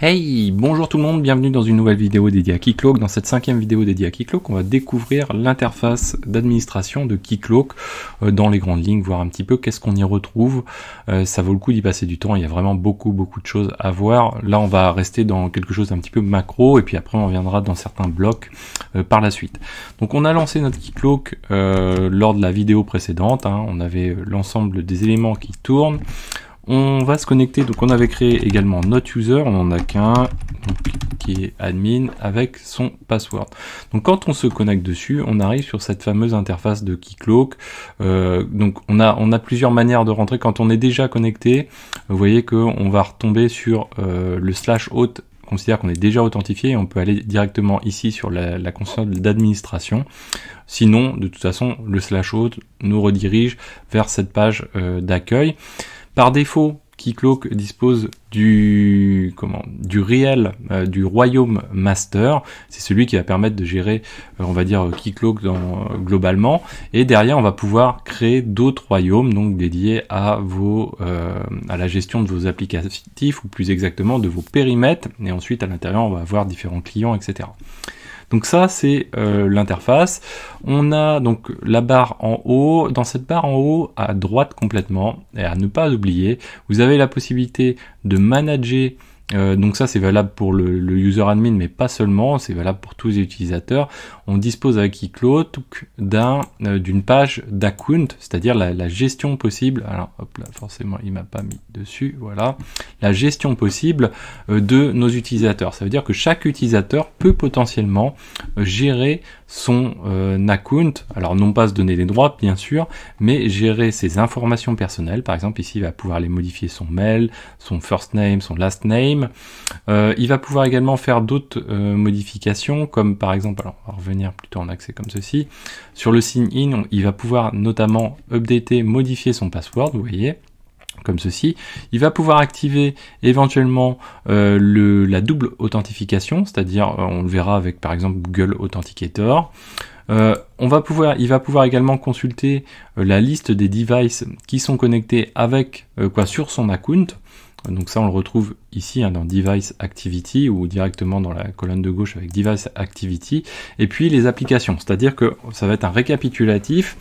Hey, bonjour tout le monde, bienvenue dans une nouvelle vidéo dédiée à Keycloak. Dans cette cinquième vidéo dédiée à Keycloak, on va découvrir l'interface d'administration de Keycloak euh, dans les grandes lignes, voir un petit peu qu'est-ce qu'on y retrouve. Euh, ça vaut le coup d'y passer du temps, il y a vraiment beaucoup beaucoup de choses à voir. Là, on va rester dans quelque chose d'un petit peu macro et puis après on reviendra dans certains blocs euh, par la suite. Donc on a lancé notre Keycloak lors de la vidéo précédente, hein. on avait l'ensemble des éléments qui tournent. On va se connecter, donc on avait créé également notre user, on en a qu'un qui est admin avec son password. Donc quand on se connecte dessus, on arrive sur cette fameuse interface de Keycloak. Euh, donc on a, on a plusieurs manières de rentrer. Quand on est déjà connecté, vous voyez qu'on va retomber sur euh, le slash hôte considère qu'on est déjà authentifié on peut aller directement ici sur la, console d'administration. Sinon, de toute façon, le slash hôte nous redirige vers cette page euh, d'accueil. Par défaut, Keycloak dispose du, comment, du réel euh, du royaume master. C'est celui qui va permettre de gérer, euh, on va dire, Keycloak dans, globalement. Et derrière, on va pouvoir créer d'autres royaumes, donc dédiés à vos, euh, à la gestion de vos applicatifs, ou plus exactement de vos périmètres. Et ensuite, à l'intérieur, on va avoir différents clients, etc. Donc ça, c'est euh, l'interface. On a donc la barre en haut. Dans cette barre en haut, à droite complètement, et à ne pas oublier, vous avez la possibilité de manager euh, donc ça c'est valable pour le, user admin mais pas seulement, c'est valable pour tous les utilisateurs. On dispose avec iCloud d'un euh, d'une page d'account, c'est-à-dire la, gestion possible. Alors hop là, forcément il m'a pas mis dessus, voilà. La gestion possible euh, de nos utilisateurs. Ça veut dire que chaque utilisateur peut potentiellement gérer son euh, account, alors non pas se donner des droits bien sûr, mais gérer ses informations personnelles, par exemple ici il va pouvoir les modifier son mail, son first name, son last name, euh, il va pouvoir également faire d'autres euh, modifications comme par exemple, alors on va revenir plutôt en accès comme ceci, sur le sign in il va pouvoir notamment updater, modifier son password, vous voyez, comme ceci, il va pouvoir activer éventuellement euh, le, la double authentification, c'est-à-dire euh, on le verra avec par exemple Google Authenticator. Euh, on va pouvoir, il va pouvoir également consulter la liste des devices qui sont connectés avec quoi sur son account. Donc ça, on le retrouve ici hein, dans Device Activity ou directement dans la colonne de gauche avec Device Activity, et puis les applications, c'est-à-dire que ça va être un récapitulatif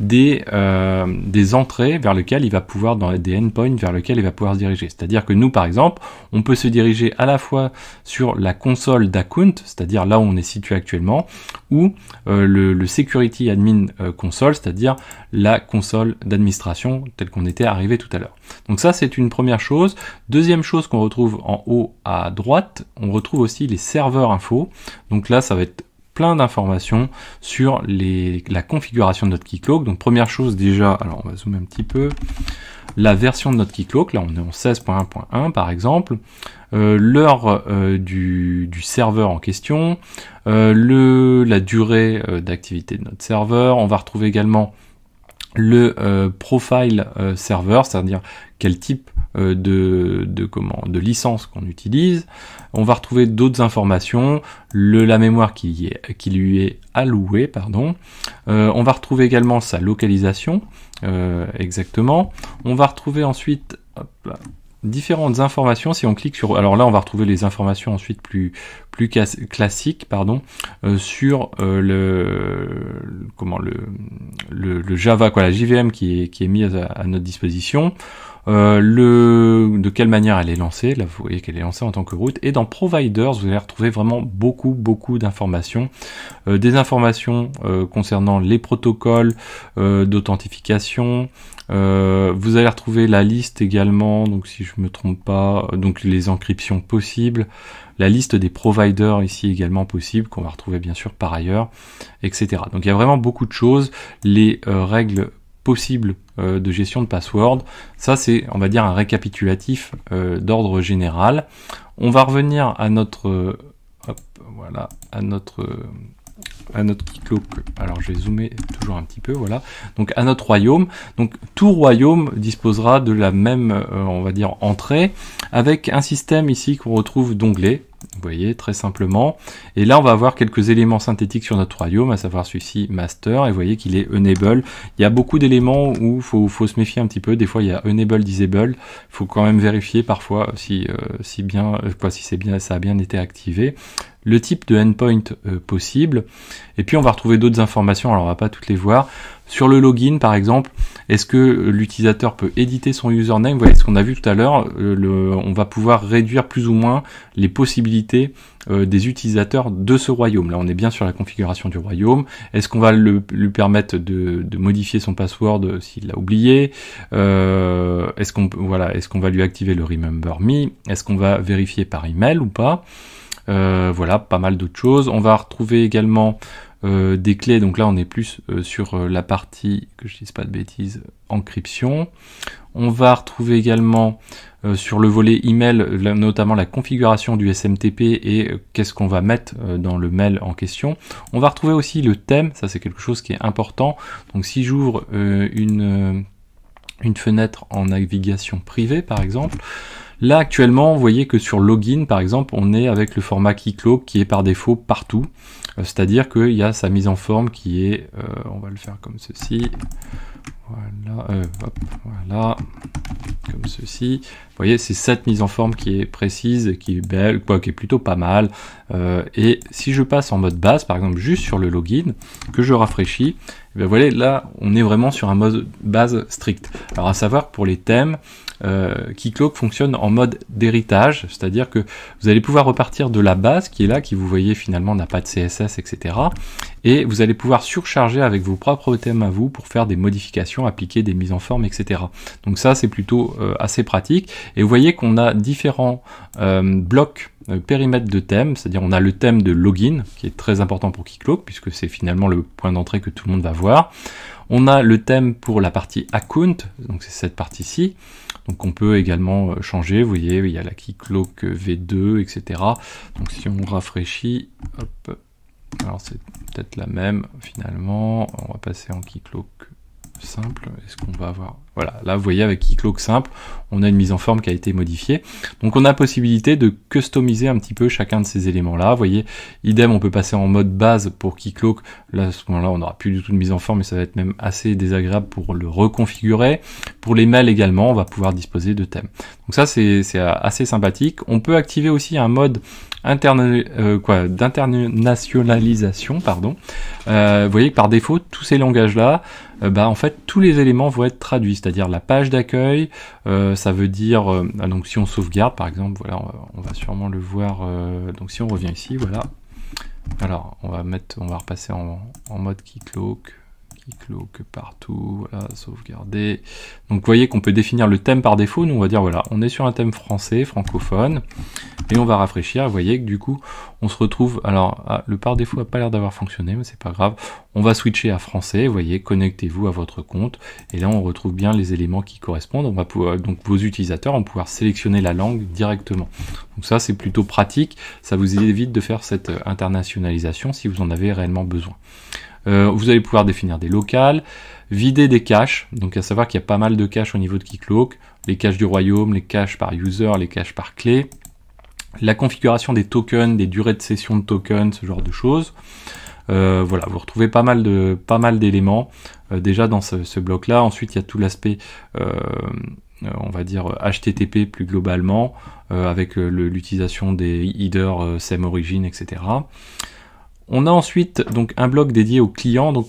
des, euh, des entrées vers lequel il va pouvoir, dans des endpoints vers lequel il va pouvoir se diriger. C'est-à-dire que nous, par exemple, on peut se diriger à la fois sur la console d'account, c'est-à-dire là où on est situé actuellement, ou euh, le, le, Security Admin euh, Console, c'est-à-dire la console d'administration telle qu'on était arrivé tout à l'heure. Donc ça, c'est une première chose. Deuxième chose qu'on retrouve en haut à droite, on retrouve aussi les serveurs info. Donc là, ça va être plein d'informations sur les, la configuration de notre Keycloak. Donc première chose déjà, alors on va zoomer un petit peu, la version de notre Keycloak, là on est en 16.1.1 par exemple, euh, l'heure euh, du, serveur en question, euh, le, la durée d'activité de notre serveur, on va retrouver également le euh, profile euh, serveur c'est-à-dire quel type euh, de, de, comment, de licence qu'on utilise. On va retrouver d'autres informations, le, la mémoire qui, est, qui lui est allouée, pardon. on va retrouver également sa localisation, exactement. On va retrouver ensuite différentes informations si on clique sur alors là on va retrouver les informations ensuite plus plus classiques pardon euh, sur euh, le comment le, le, Java quoi la JVM qui est qui est mise à, notre disposition euh, le de quelle manière elle est lancée là vous voyez qu'elle est lancée en tant que route et dans providers vous allez retrouver vraiment beaucoup beaucoup d'informations des informations concernant les protocoles d'authentification euh, vous allez retrouver la liste également, donc si je me trompe pas, donc les encryptions possibles, la liste des providers ici également possible, qu'on va retrouver bien sûr par ailleurs, etc. Donc il y a vraiment beaucoup de choses, les euh, règles possibles euh, de gestion de password, ça c'est on va dire un récapitulatif d'ordre général. On va revenir à notre voilà, à notre à notre cloque. Alors je vais zoomer toujours un petit peu, voilà. Donc à notre royaume. Donc tout royaume disposera de la même, euh, on va dire, entrée, avec un système ici qu'on retrouve d'onglet Vous voyez, très simplement. Et là, on va avoir quelques éléments synthétiques sur notre royaume, à savoir celui-ci, master, et vous voyez qu'il est enable. Il y a beaucoup d'éléments où il faut, se méfier un petit peu. Des fois, il y a enable, disable. Il faut quand même vérifier parfois si, euh, si bien, euh, quoi, si c'est bien, ça a bien été activé le type de endpoint euh, possible. Et puis on va retrouver d'autres informations, alors on va pas toutes les voir. Sur le login par exemple, est-ce que l'utilisateur peut éditer son username Vous voyez ce qu'on a vu tout à l'heure, euh, on va pouvoir réduire plus ou moins les possibilités euh, des utilisateurs de ce royaume. Là on est bien sur la configuration du royaume. Est-ce qu'on va lui permettre de, modifier son password s'il l'a oublié Est-ce qu'on voilà, est qu'on va lui activer le Remember Me Est-ce qu'on va vérifier par email ou pas euh, voilà, pas mal d'autres choses. On va retrouver également euh, des clés, donc là on est plus euh, sur la partie, que je dise pas de bêtises, encryption. On va retrouver également sur le volet email, notamment la configuration du SMTP et qu'est-ce qu'on va mettre dans le mail en question. On va retrouver aussi le thème, ça c'est quelque chose qui est important. Donc si j'ouvre une, une fenêtre en navigation privée par exemple, Là actuellement, vous voyez que sur login par exemple, on est avec le format Keycloak qui est par défaut partout. Euh, c'est-à-dire qu'il y a sa mise en forme qui est, euh, on va le faire comme ceci, voilà, euh, voilà, comme ceci. Vous voyez, c'est cette mise en forme qui est précise, qui est belle, quoi, qui est plutôt pas mal. Euh, et si je passe en mode base, par exemple, juste sur le login, que je rafraîchis, eh vous voilà, là, on est vraiment sur un mode base strict. Alors, à savoir, pour les thèmes, euh, fonctionne en mode d'héritage, c'est-à-dire que vous allez pouvoir repartir de la base qui est là, qui vous voyez finalement n'a pas de CSS, etc. Et vous allez pouvoir surcharger avec vos propres thèmes à vous pour faire des modifications appliquer des mises en forme, etc. Donc ça, c'est plutôt euh, assez pratique. Et vous voyez qu'on a différents euh, blocs euh, périmètre de thème, c'est-à-dire on a le thème de login qui est très important pour Keycloak puisque c'est finalement le point d'entrée que tout le monde va voir. On a le thème pour la partie account, donc c'est cette partie-ci. Donc on peut également changer, vous voyez, il y a la Keycloak V2, etc. Donc si on rafraîchit, alors c'est peut-être la même finalement, on va passer en Keycloak simple, est-ce qu'on va avoir... Voilà, là vous voyez avec Keycloak simple, on a une mise en forme qui a été modifiée. Donc on a possibilité de customiser un petit peu chacun de ces éléments-là. Vous voyez, idem, on peut passer en mode base pour Keycloak. Là, à ce moment-là, on n'aura plus du tout de mise en forme et ça va être même assez désagréable pour le reconfigurer. Pour les mails également, on va pouvoir disposer de thèmes. Donc ça, c'est assez sympathique. On peut activer aussi un mode euh, d'internationalisation, pardon. Euh, vous voyez que par défaut, tous ces langages-là, euh, bah, en fait, tous les éléments vont être traduits, c'est-à-dire la page d'accueil, ça veut dire, ah, donc si on sauvegarde, par exemple, voilà, on va, sûrement le voir, donc si on revient ici, voilà. Alors, on va mettre, on va repasser en, en mode qui cloque clôt que partout, voilà, sauvegarder. Donc vous voyez qu'on peut définir le thème par défaut, nous on va dire voilà, on est sur un thème français, francophone, et on va rafraîchir, vous voyez que du coup on se retrouve, alors ah, le par défaut n'a pas l'air d'avoir fonctionné, mais c'est pas grave, on va switcher à français, vous voyez, connectez-vous à votre compte, et là on retrouve bien les éléments qui correspondent, on va donc vos utilisateurs vont pouvoir sélectionner la langue directement. Donc ça c'est plutôt pratique, ça vous évite de faire cette euh, internationalisation si vous en avez réellement besoin. Euh, vous allez pouvoir définir des locales, vider des caches, donc à savoir qu'il y a pas mal de caches au niveau de Keycloak, les caches du royaume, les caches par user, les caches par clé, la configuration des tokens, des durées de session de tokens, ce genre de choses. Euh, voilà, vous retrouvez pas mal de pas mal d'éléments euh, déjà dans ce, bloc-là. Ensuite, il y a tout l'aspect, on va dire HTTP plus globalement, avec l'utilisation des headers same origin, etc. On a ensuite donc un bloc dédié aux clients. Donc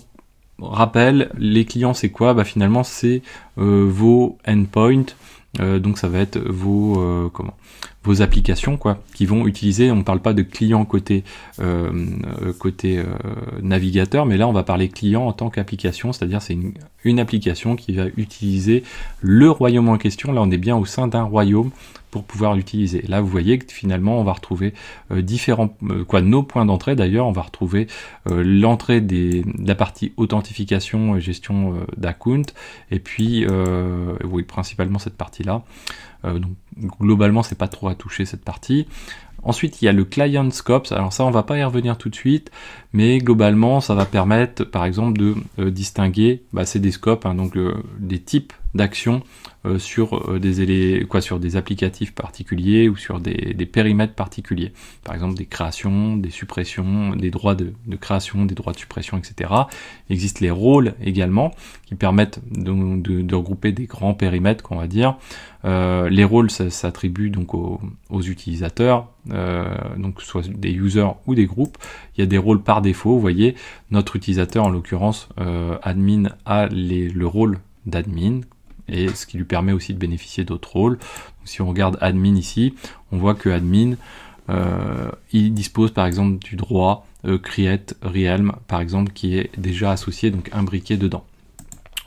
rappel, les clients c'est quoi Bah finalement c'est euh, vos endpoints. Euh, donc ça va être vos euh, comment vos applications quoi qui vont utiliser on ne parle pas de client côté côté navigateur mais là on va parler client en tant qu'application c'est-à-dire c'est une application qui va utiliser le royaume en question là on est bien au sein d'un royaume pour pouvoir l'utiliser. Là, vous voyez que finalement, on va retrouver euh, différents, euh, quoi, nos points d'entrée d'ailleurs, on va retrouver euh, l'entrée des la partie authentification et gestion d'account, et puis, oui, principalement cette partie-là. Euh, donc globalement c'est pas trop à toucher cette partie. Ensuite, il y a le Client scope Alors ça, on va pas y revenir tout de suite, mais globalement, ça va permettre, par exemple, de euh, distinguer, bah, c'est des scopes, hein, donc euh, des types d'actions sur, des quoi, sur des applicatifs particuliers ou sur des, périmètres particuliers. Par exemple, des créations, des suppressions, des droits de, création, des droits de suppression, etc. Il existe les rôles également, qui permettent de, de regrouper des grands périmètres, qu'on va dire les rôles s'attribuent donc aux, utilisateurs, euh, donc soit des users ou des groupes. Il y a des rôles par défaut, vous voyez, notre utilisateur en l'occurrence euh, admin a le rôle d'admin et ce qui lui permet aussi de bénéficier d'autres rôles. si on regarde admin ici, on voit que admin euh, il dispose par exemple du droit create realm par exemple qui est déjà associé donc imbriqué dedans.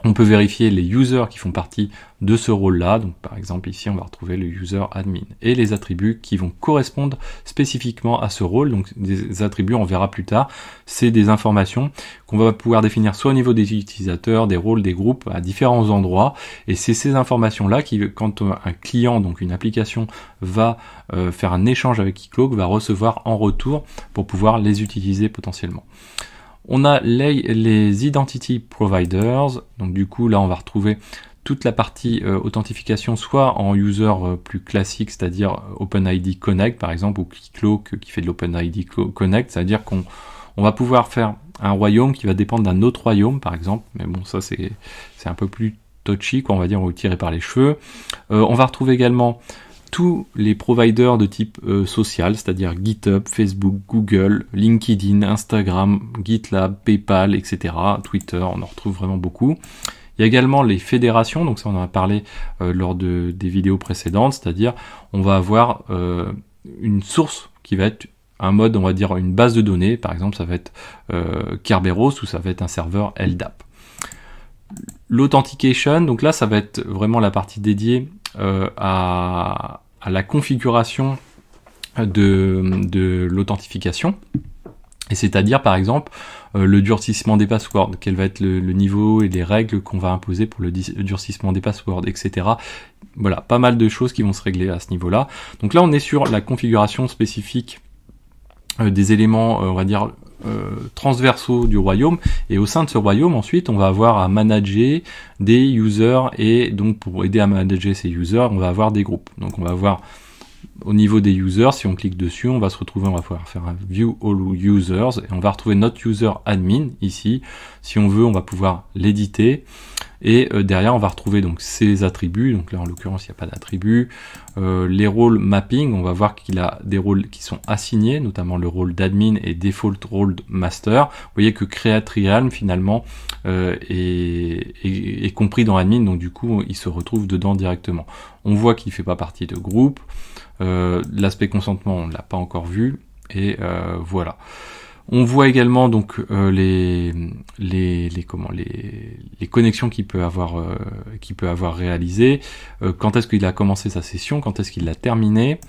On peut vérifier les users qui font partie de ce rôle-là. Donc, par exemple, ici, on va retrouver le user admin et les attributs qui vont correspondre spécifiquement à ce rôle. Donc, des attributs, on verra plus tard. C'est des informations qu'on va pouvoir définir soit au niveau des utilisateurs, des rôles, des groupes à différents endroits. Et c'est ces informations-là qui, quand un client, donc une application, va euh, faire un échange avec Keycloak, va recevoir en retour pour pouvoir les utiliser potentiellement. On a les, Identity Providers, donc du coup là on va retrouver toute la partie euh, authentification soit en user euh, plus classique, c'est-à-dire euh, OpenID Connect par exemple, ou Kiklo qui fait de l'OpenID Connect, c'est-à-dire qu'on on va pouvoir faire un royaume qui va dépendre d'un autre royaume par exemple, mais bon ça c'est un peu plus touchy, quoi, on va dire, on va tirer par les cheveux. on va retrouver également tous les providers de type euh, social, c'est-à-dire GitHub, Facebook, Google, LinkedIn, Instagram, GitLab, PayPal, etc., Twitter, on en retrouve vraiment beaucoup. Il y a également les fédérations, donc ça on en a parlé euh, lors de, des vidéos précédentes, c'est-à-dire on va avoir euh, une source qui va être un mode, on va dire une base de données, par exemple ça va être Kerberos ou ça va être un serveur LDAP. L'authentication, donc là ça va être vraiment la partie dédiée à, la configuration de, l'authentification. Et c'est-à-dire, par exemple, euh, le durcissement des passwords, quel va être le, niveau et les règles qu'on va imposer pour le, le durcissement des passwords, etc. Voilà, pas mal de choses qui vont se régler à ce niveau-là. Donc là, on est sur la configuration spécifique euh, des éléments, euh, on va dire, euh, transversaux du royaume et au sein de ce royaume ensuite on va avoir à manager des users et donc pour aider à manager ces users on va avoir des groupes donc on va avoir au niveau des users si on clique dessus on va se retrouver on va pouvoir faire un view all users et on va retrouver notre user admin ici si on veut on va pouvoir l'éditer et euh, derrière, on va retrouver donc ses attributs. Donc là, en l'occurrence, il n'y a pas d'attribut euh, les rôles mapping, on va voir qu'il a des rôles qui sont assignés, notamment le rôle d'admin et default role master. Vous voyez que créatrial finalement euh, est, compris dans admin, donc du coup, il se retrouve dedans directement. On voit qu'il ne fait pas partie de groupe. L'aspect consentement, on ne l'a pas encore vu. Et voilà. On voit également donc euh, les, les, les comment les, les connexions qu'il peut avoir euh, peut avoir réalisé. Euh, quand est-ce qu'il a commencé sa session Quand est-ce qu'il l'a terminée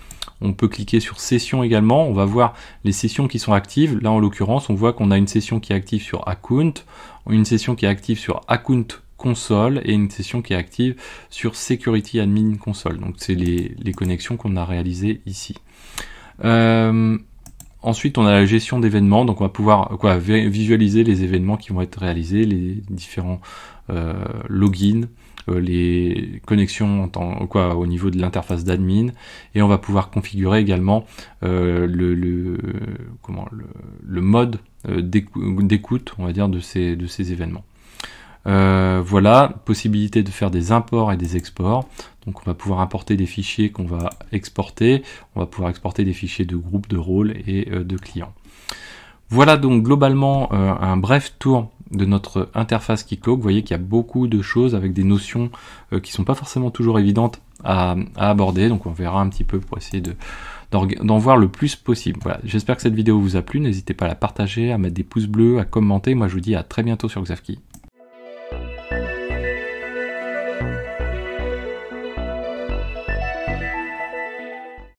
On peut cliquer sur session également. On va voir les sessions qui sont actives. Là en l'occurrence, on voit qu'on a une session qui est active sur Account, une session qui est active sur Account console et une session qui est active sur Security Admin console. Donc c'est les, les connexions qu'on a réalisées ici. Euh, Ensuite, on a la gestion d'événements, donc on va pouvoir visualiser les événements qui vont être réalisés, les différents euh, logins, euh, les connexions au niveau de l'interface d'admin, et on va pouvoir configurer également euh, le, mode d'écoute, on va dire, de ces événements. Euh, voilà, possibilité de faire des imports et des exports. Donc on va pouvoir importer des fichiers qu'on va exporter. On va pouvoir exporter des fichiers de groupes, de rôles et euh, de clients. Voilà donc globalement euh, un bref tour de notre interface Keycloak. Vous voyez qu'il y a beaucoup de choses avec des notions qui sont pas forcément toujours évidentes à, aborder. Donc on verra un petit peu pour essayer de d'en voir le plus possible. Voilà, j'espère que cette vidéo vous a plu. N'hésitez pas à la partager, à mettre des pouces bleus, à commenter. Moi je vous dis à très bientôt sur Xavki.